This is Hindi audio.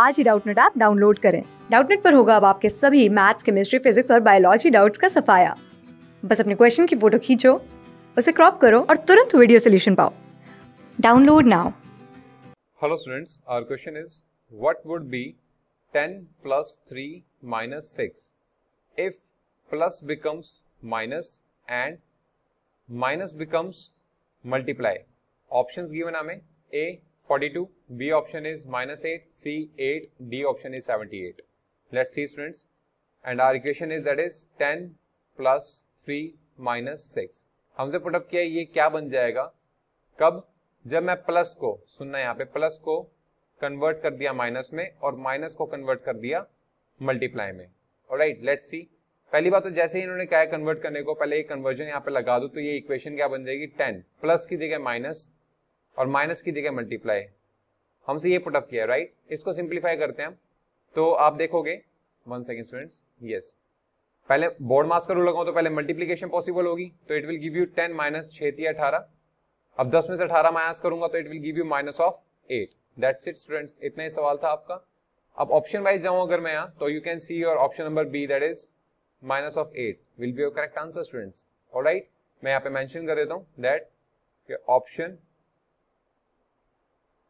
आज ही डाउटनेट ऐप डाउनलोड करें डाउटनेट पर होगा अब आपके सभी मैथ्स केमिस्ट्री फिजिक्स और बायोलॉजी डाउट्स का सफाया बस अपने क्वेश्चन की फोटो खींचो उसे क्रॉप करो और तुरंत वीडियो सोल्यूशन पाओ download now hello students our question is what would be 10 प्लस 3 minus 6 if plus becomes minus and minus becomes multiply options given हमें A 42, B option is minus 8, C 8, D option is 78. Let's see students. And our equation is that is 10 plus 3 minus six हमसे पुटअप किया ये क्या बन जाएगा कब जब मैं प्लस को सुनना यहाँ पे प्लस को कन्वर्ट कर दिया माइनस में और माइनस को कन्वर्ट कर दिया मल्टीप्लाई में राइट लेट्स सी पहली बात तो जैसे ही इन्होंने कहा कन्वर्ट करने को पहले ये कन्वर्जन यहाँ पे लगा दो तो ये इक्वेशन क्या बन जाएगी टेन प्लस की जगह माइनस और माइनस की जगह मल्टीप्लाई हमसे ये पुटअप किया राइट इसको सिंप्लीफाई करते हैं हम तो आप देखोगे वन सेकेंड स्टूडेंट्स यस पहले बोर्ड मास का रूल लगाऊं तो पहले मल्टीप्लीकेशन पॉसिबल होगी तो it will give you ten minus छेती अठारह अब दस में से अठारह माइनस करूंगा तो it will give you minus of eight that's it students इतना ही सवाल था आपका अब ऑप्शन वाइज जाऊं अगर मैं यहाँ तो you can see your option number B that is minus of eight will be your correct answer students और मैं यहाँ पे मैंशन कर देता हूँ दैट ऑप्शन